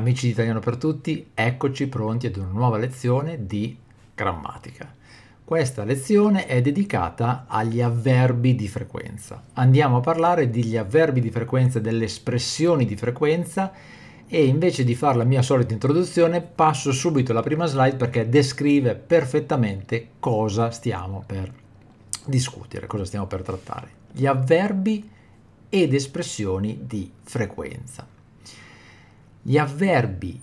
Amici di Italiano per tutti, eccoci pronti ad una nuova lezione di grammatica. Questa lezione è dedicata agli avverbi di frequenza. Andiamo a parlare degli avverbi di frequenza, delle espressioni di frequenza e invece di fare la mia solita introduzione passo subito alla prima slide perché descrive perfettamente cosa stiamo per discutere, cosa stiamo per trattare. Gli avverbi ed espressioni di frequenza. Gli avverbi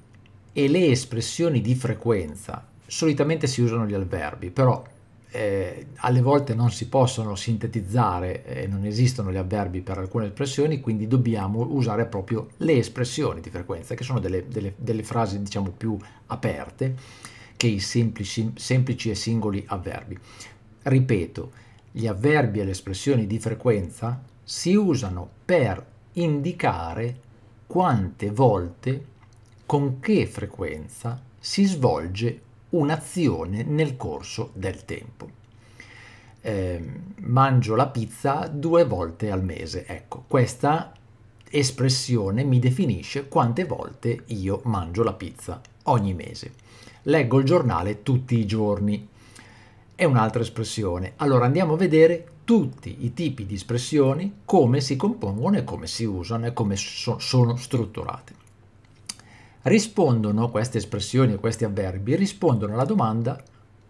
e le espressioni di frequenza, solitamente si usano gli avverbi, però eh, alle volte non si possono sintetizzare e eh, non esistono gli avverbi per alcune espressioni, quindi dobbiamo usare proprio le espressioni di frequenza, che sono delle, delle, delle frasi diciamo più aperte che i semplici, semplici e singoli avverbi. Ripeto, gli avverbi e le espressioni di frequenza si usano per indicare quante volte, con che frequenza si svolge un'azione nel corso del tempo. Eh, mangio la pizza due volte al mese, ecco, questa espressione mi definisce quante volte io mangio la pizza ogni mese. Leggo il giornale tutti i giorni è un'altra espressione. Allora andiamo a vedere tutti i tipi di espressioni, come si compongono e come si usano e come so sono strutturate. Rispondono queste espressioni e questi avverbi, rispondono alla domanda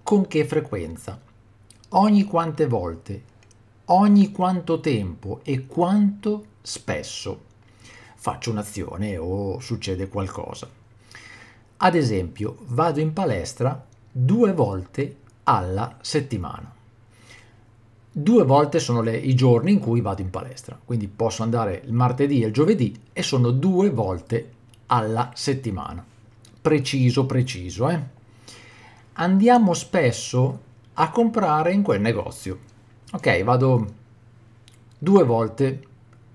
con che frequenza, ogni quante volte, ogni quanto tempo e quanto spesso faccio un'azione o succede qualcosa. Ad esempio, vado in palestra due volte alla settimana. Due volte sono le, i giorni in cui vado in palestra, quindi posso andare il martedì e il giovedì e sono due volte alla settimana. Preciso, preciso, eh? Andiamo spesso a comprare in quel negozio. Ok, vado due volte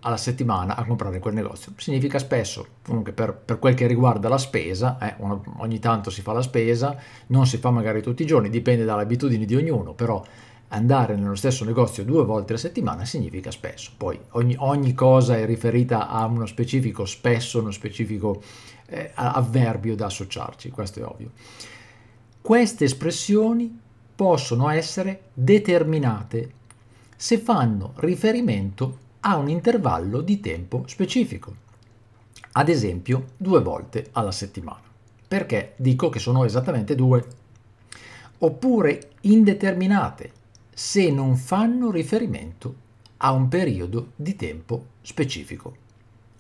alla settimana a comprare quel negozio. Significa spesso, comunque per, per quel che riguarda la spesa, eh, uno, ogni tanto si fa la spesa, non si fa magari tutti i giorni, dipende dalle abitudini di ognuno, però andare nello stesso negozio due volte a settimana significa spesso. Poi ogni, ogni cosa è riferita a uno specifico spesso, uno specifico eh, avverbio da associarci, questo è ovvio. Queste espressioni possono essere determinate se fanno riferimento a un intervallo di tempo specifico, ad esempio due volte alla settimana. Perché dico che sono esattamente due? Oppure indeterminate, se non fanno riferimento a un periodo di tempo specifico.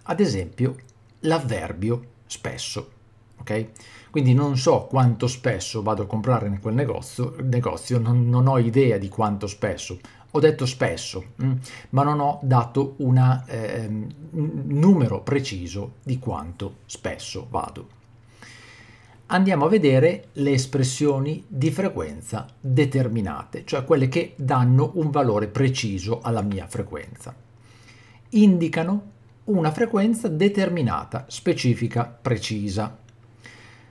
Ad esempio l'avverbio spesso. Okay? Quindi non so quanto spesso vado a comprare in quel negozio, negozio non, non ho idea di quanto spesso, ho detto spesso, mm, ma non ho dato un eh, numero preciso di quanto spesso vado. Andiamo a vedere le espressioni di frequenza determinate, cioè quelle che danno un valore preciso alla mia frequenza. Indicano una frequenza determinata, specifica, precisa.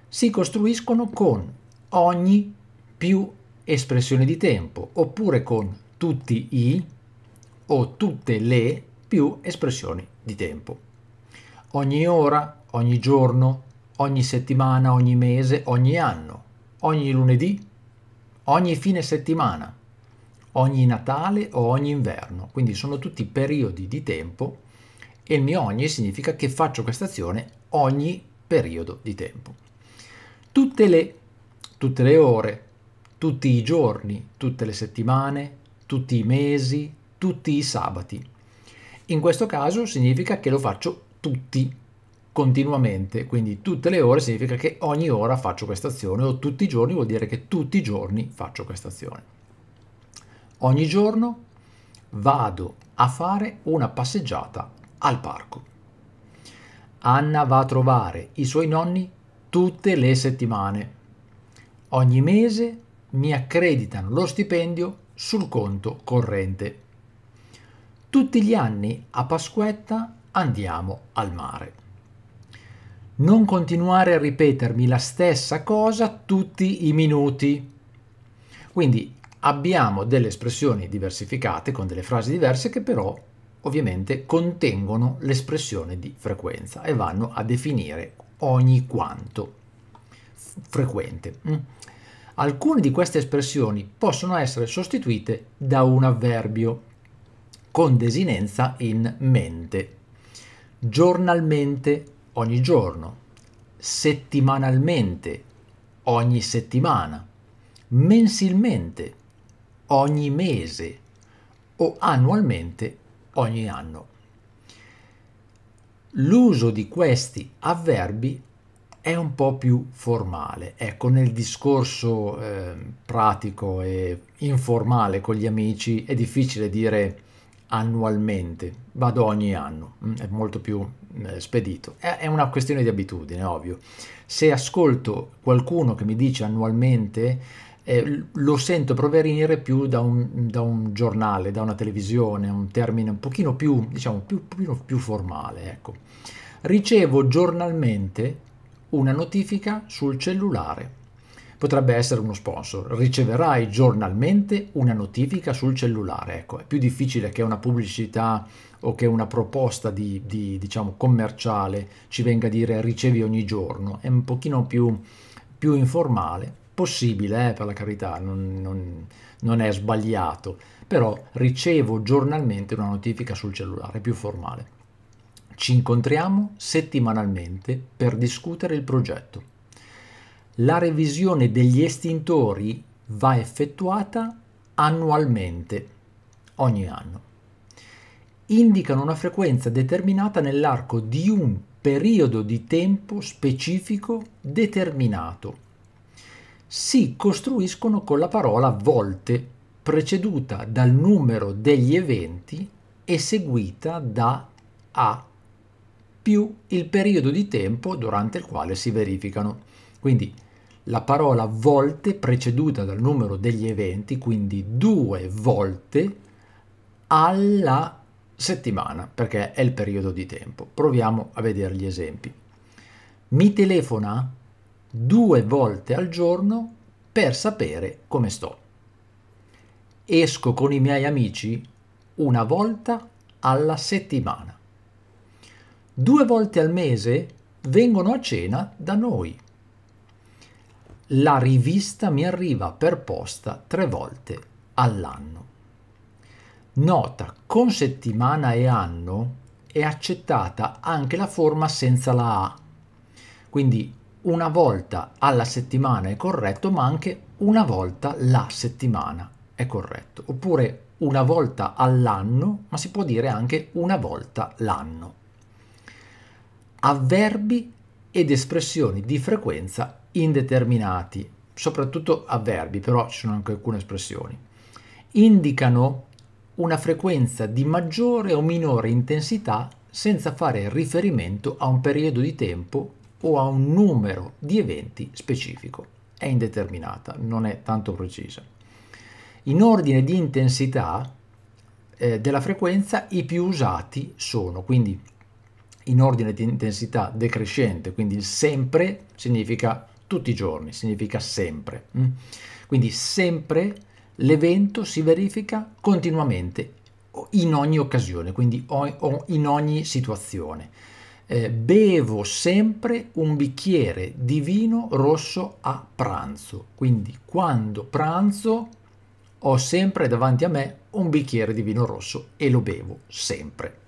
Si costruiscono con ogni più espressione di tempo, oppure con tutti i o tutte le più espressioni di tempo. Ogni ora, ogni giorno, ogni settimana, ogni mese, ogni anno, ogni lunedì, ogni fine settimana, ogni Natale o ogni inverno. Quindi sono tutti periodi di tempo e il mio ogni significa che faccio questa azione ogni periodo di tempo. Tutte le, tutte le ore, tutti i giorni, tutte le settimane, tutti i mesi, tutti i sabati. In questo caso significa che lo faccio tutti, continuamente, quindi tutte le ore significa che ogni ora faccio questa azione o tutti i giorni vuol dire che tutti i giorni faccio questa azione. Ogni giorno vado a fare una passeggiata al parco. Anna va a trovare i suoi nonni tutte le settimane. Ogni mese mi accreditano lo stipendio sul conto corrente. Tutti gli anni a Pasquetta andiamo al mare. Non continuare a ripetermi la stessa cosa tutti i minuti. Quindi abbiamo delle espressioni diversificate con delle frasi diverse che però ovviamente contengono l'espressione di frequenza e vanno a definire ogni quanto frequente. Mm alcune di queste espressioni possono essere sostituite da un avverbio con desinenza in mente. Giornalmente ogni giorno, settimanalmente ogni settimana, mensilmente ogni mese o annualmente ogni anno. L'uso di questi avverbi è un po' più formale. Ecco, nel discorso eh, pratico e informale con gli amici è difficile dire annualmente, vado ogni anno, mm, è molto più eh, spedito. È, è una questione di abitudine, ovvio. Se ascolto qualcuno che mi dice annualmente, eh, lo sento provenire più da un, da un, giornale, da una televisione, un termine un pochino più, diciamo, più, più, più formale. Ecco. Ricevo giornalmente una notifica sul cellulare. Potrebbe essere uno sponsor. Riceverai giornalmente una notifica sul cellulare. Ecco, è più difficile che una pubblicità o che una proposta di, di diciamo, commerciale ci venga a dire ricevi ogni giorno. È un pochino più, più informale. Possibile, eh, per la carità, non, non, non è sbagliato. Però ricevo giornalmente una notifica sul cellulare, è più formale. Ci incontriamo settimanalmente per discutere il progetto. La revisione degli estintori va effettuata annualmente, ogni anno. Indicano una frequenza determinata nell'arco di un periodo di tempo specifico determinato. Si costruiscono con la parola volte, preceduta dal numero degli eventi e seguita da A più il periodo di tempo durante il quale si verificano. Quindi la parola volte preceduta dal numero degli eventi, quindi due volte alla settimana, perché è il periodo di tempo. Proviamo a vedere gli esempi. Mi telefona due volte al giorno per sapere come sto. Esco con i miei amici una volta alla settimana due volte al mese vengono a cena da noi. La rivista mi arriva per posta tre volte all'anno. Nota, con settimana e anno è accettata anche la forma senza la A. Quindi una volta alla settimana è corretto, ma anche una volta la settimana è corretto. Oppure una volta all'anno, ma si può dire anche una volta l'anno avverbi ed espressioni di frequenza indeterminati, soprattutto avverbi, però ci sono anche alcune espressioni, indicano una frequenza di maggiore o minore intensità senza fare riferimento a un periodo di tempo o a un numero di eventi specifico. È indeterminata, non è tanto precisa. In ordine di intensità eh, della frequenza i più usati sono quindi in ordine di intensità decrescente, quindi il sempre significa tutti i giorni, significa sempre. Mm? Quindi sempre l'evento si verifica continuamente, in ogni occasione, quindi in ogni situazione. Eh, bevo sempre un bicchiere di vino rosso a pranzo, quindi quando pranzo ho sempre davanti a me un bicchiere di vino rosso e lo bevo sempre.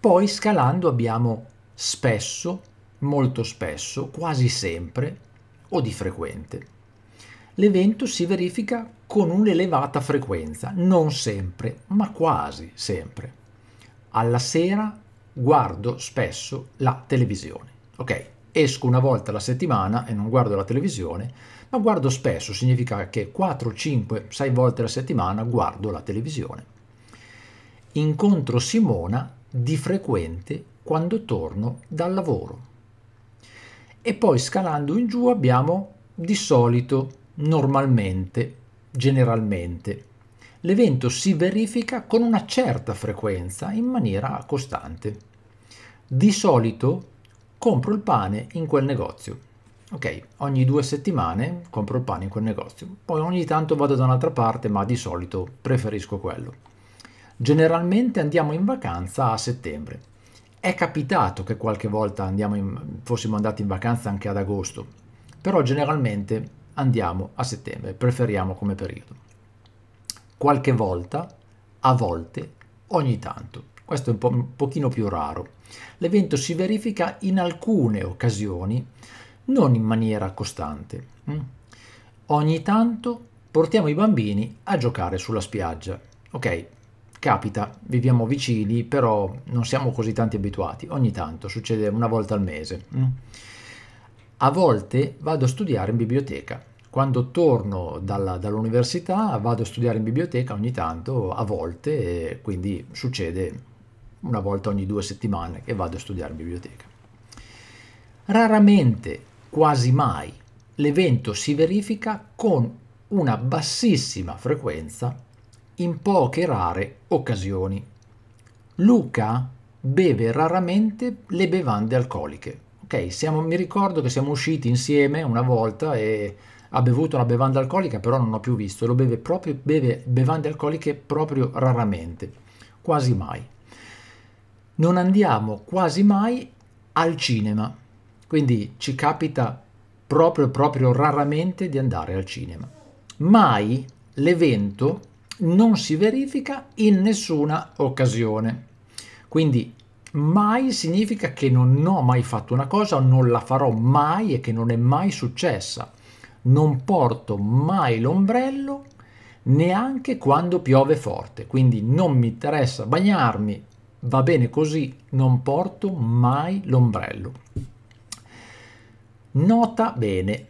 Poi scalando abbiamo spesso, molto spesso, quasi sempre o di frequente. L'evento si verifica con un'elevata frequenza, non sempre, ma quasi sempre. Alla sera guardo spesso la televisione. Ok, esco una volta alla settimana e non guardo la televisione, ma guardo spesso, significa che 4, 5, 6 volte alla settimana guardo la televisione. Incontro Simona di frequente quando torno dal lavoro. E poi scalando in giù abbiamo di solito, normalmente, generalmente. L'evento si verifica con una certa frequenza in maniera costante. Di solito compro il pane in quel negozio. Ok, ogni due settimane compro il pane in quel negozio. Poi ogni tanto vado da un'altra parte, ma di solito preferisco quello. Generalmente andiamo in vacanza a settembre. È capitato che qualche volta in, fossimo andati in vacanza anche ad agosto, però generalmente andiamo a settembre, preferiamo come periodo. Qualche volta, a volte, ogni tanto. Questo è un, po', un pochino più raro. L'evento si verifica in alcune occasioni, non in maniera costante. Mm? Ogni tanto portiamo i bambini a giocare sulla spiaggia. Ok, capita, viviamo vicini, però non siamo così tanti abituati, ogni tanto, succede una volta al mese. Mm. A volte vado a studiare in biblioteca, quando torno dalla, dall'università vado a studiare in biblioteca ogni tanto, a volte, quindi succede una volta ogni due settimane che vado a studiare in biblioteca. Raramente, quasi mai, l'evento si verifica con una bassissima frequenza in poche rare occasioni. Luca beve raramente le bevande alcoliche. Ok, siamo, mi ricordo che siamo usciti insieme una volta e ha bevuto una bevanda alcolica, però non ho più visto, lo beve proprio beve bevande alcoliche proprio raramente, quasi mai. Non andiamo quasi mai al cinema. Quindi ci capita proprio proprio raramente di andare al cinema. Mai l'evento non si verifica in nessuna occasione. Quindi mai significa che non ho mai fatto una cosa non la farò mai e che non è mai successa. Non porto mai l'ombrello neanche quando piove forte, quindi non mi interessa bagnarmi, va bene così, non porto mai l'ombrello. Nota bene,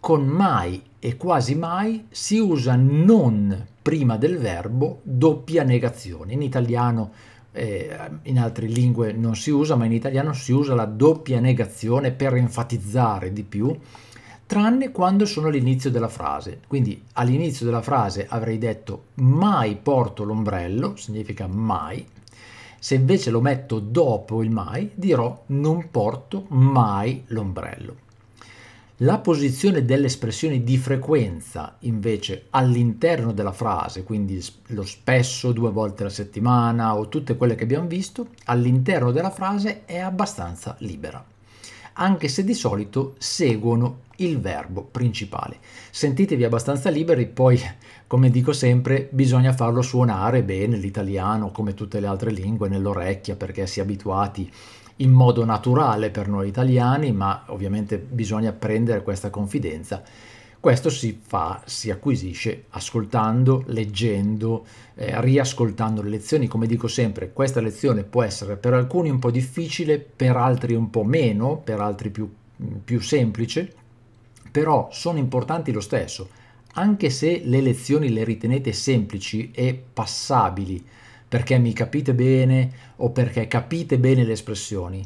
con mai e quasi mai si usa non prima del verbo doppia negazione. In italiano, eh, in altre lingue non si usa, ma in italiano si usa la doppia negazione per enfatizzare di più, tranne quando sono all'inizio della frase. Quindi all'inizio della frase avrei detto mai porto l'ombrello, significa mai, se invece lo metto dopo il mai, dirò non porto mai l'ombrello. La posizione delle espressioni di frequenza invece all'interno della frase, quindi lo spesso due volte alla settimana o tutte quelle che abbiamo visto, all'interno della frase è abbastanza libera, anche se di solito seguono il verbo principale. Sentitevi abbastanza liberi, poi come dico sempre bisogna farlo suonare bene l'italiano come tutte le altre lingue nell'orecchia perché si è abituati in modo naturale per noi italiani, ma ovviamente bisogna prendere questa confidenza. Questo si fa, si acquisisce ascoltando, leggendo, eh, riascoltando le lezioni. Come dico sempre, questa lezione può essere per alcuni un po' difficile, per altri un po' meno, per altri più, più semplice, però sono importanti lo stesso. Anche se le lezioni le ritenete semplici e passabili, perché mi capite bene o perché capite bene le espressioni.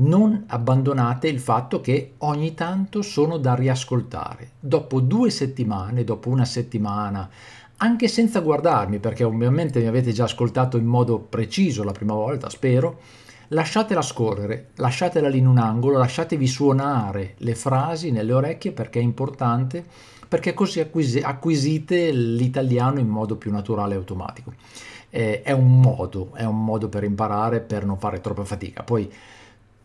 Non abbandonate il fatto che ogni tanto sono da riascoltare. Dopo due settimane, dopo una settimana, anche senza guardarmi, perché ovviamente mi avete già ascoltato in modo preciso la prima volta, spero, lasciatela scorrere, lasciatela lì in un angolo, lasciatevi suonare le frasi nelle orecchie perché è importante, perché così acquisite l'italiano in modo più naturale e automatico eh, è un modo, è un modo per imparare, per non fare troppa fatica. Poi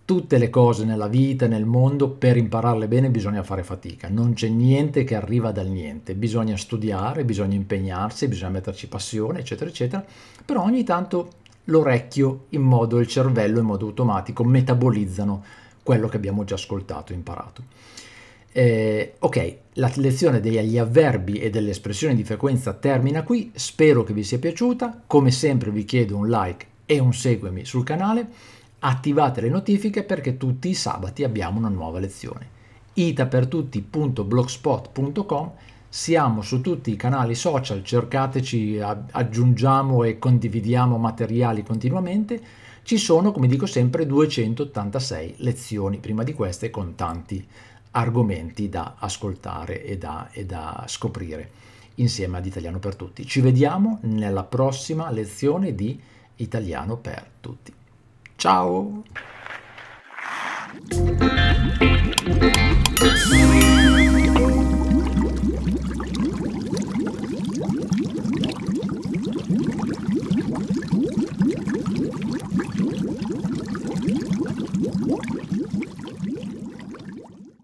tutte le cose nella vita, nel mondo, per impararle bene bisogna fare fatica, non c'è niente che arriva dal niente, bisogna studiare, bisogna impegnarsi, bisogna metterci passione, eccetera, eccetera, però ogni tanto l'orecchio in modo, il cervello in modo automatico metabolizzano quello che abbiamo già ascoltato, imparato. Eh, ok, la lezione degli avverbi e delle espressioni di frequenza termina qui, spero che vi sia piaciuta, come sempre vi chiedo un like e un seguimi sul canale, attivate le notifiche perché tutti i sabati abbiamo una nuova lezione. itapertutti.blogspot.com siamo su tutti i canali social, cercateci, aggiungiamo e condividiamo materiali continuamente. Ci sono, come dico sempre, 286 lezioni prima di queste con tanti argomenti da ascoltare e da, e da scoprire insieme ad Italiano per Tutti. Ci vediamo nella prossima lezione di Italiano per Tutti. Ciao!